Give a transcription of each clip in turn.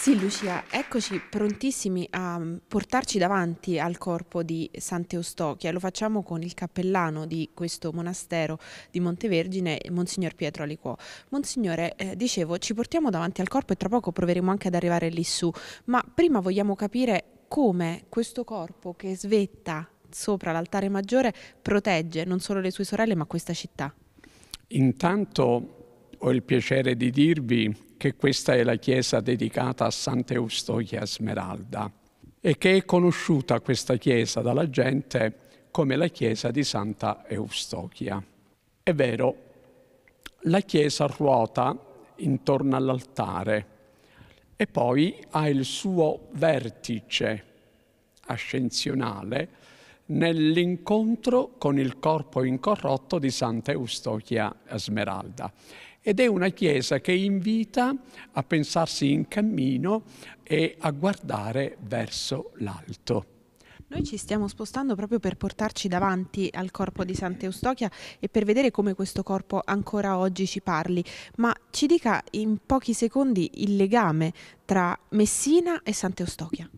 Sì Lucia, eccoci prontissimi a mm, portarci davanti al corpo di Sant'Eustochia, lo facciamo con il cappellano di questo monastero di Montevergine, Monsignor Pietro Aliquò. Monsignore, eh, dicevo, ci portiamo davanti al corpo e tra poco proveremo anche ad arrivare lì su, ma prima vogliamo capire come questo corpo che svetta sopra l'altare maggiore protegge non solo le sue sorelle ma questa città. Intanto ho il piacere di dirvi che questa è la chiesa dedicata a Sant'Eustochia Smeralda e che è conosciuta questa chiesa dalla gente come la chiesa di Santa Eustochia. È vero, la chiesa ruota intorno all'altare e poi ha il suo vertice ascensionale nell'incontro con il corpo incorrotto di Santa Eustochia Smeralda. Ed è una chiesa che invita a pensarsi in cammino e a guardare verso l'alto. Noi ci stiamo spostando proprio per portarci davanti al corpo di Santa Eustochia e per vedere come questo corpo ancora oggi ci parli, ma ci dica in pochi secondi il legame tra Messina e Santa Eustochia.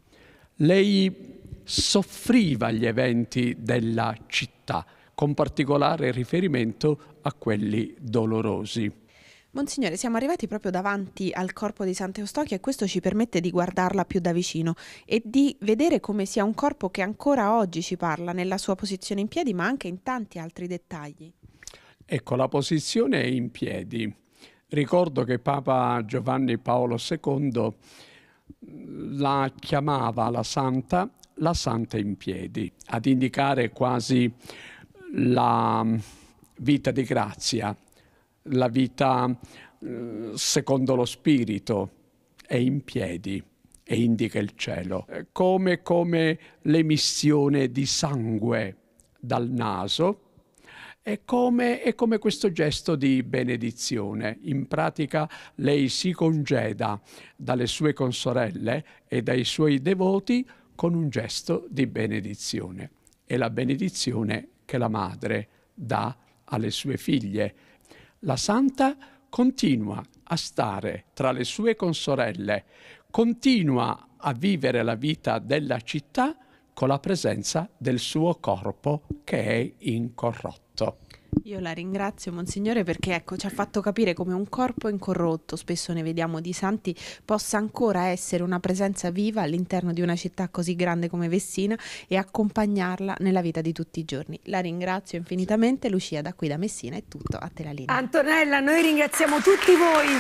Lei soffriva gli eventi della città, con particolare riferimento a quelli dolorosi. Monsignore, siamo arrivati proprio davanti al corpo di Sant'Eustochio e questo ci permette di guardarla più da vicino e di vedere come sia un corpo che ancora oggi ci parla nella sua posizione in piedi, ma anche in tanti altri dettagli. Ecco, la posizione è in piedi. Ricordo che Papa Giovanni Paolo II mm, la chiamava la santa la santa in piedi, ad indicare quasi la mm, vita di grazia, la vita mm, secondo lo spirito, è in piedi e indica il cielo, eh, come, come l'emissione di sangue dal naso e come, e come questo gesto di benedizione. In pratica lei si congeda dalle sue consorelle e dai suoi devoti con un gesto di benedizione. È la benedizione che la madre dà alle sue figlie. La santa continua a stare tra le sue consorelle, continua a vivere la vita della città con la presenza del suo corpo che è incorrotto. Io la ringrazio, Monsignore, perché ecco, ci ha fatto capire come un corpo incorrotto, spesso ne vediamo di santi, possa ancora essere una presenza viva all'interno di una città così grande come Vessina e accompagnarla nella vita di tutti i giorni. La ringrazio infinitamente, Lucia, da qui da Messina è tutto, a te la linea. Antonella, noi ringraziamo tutti voi.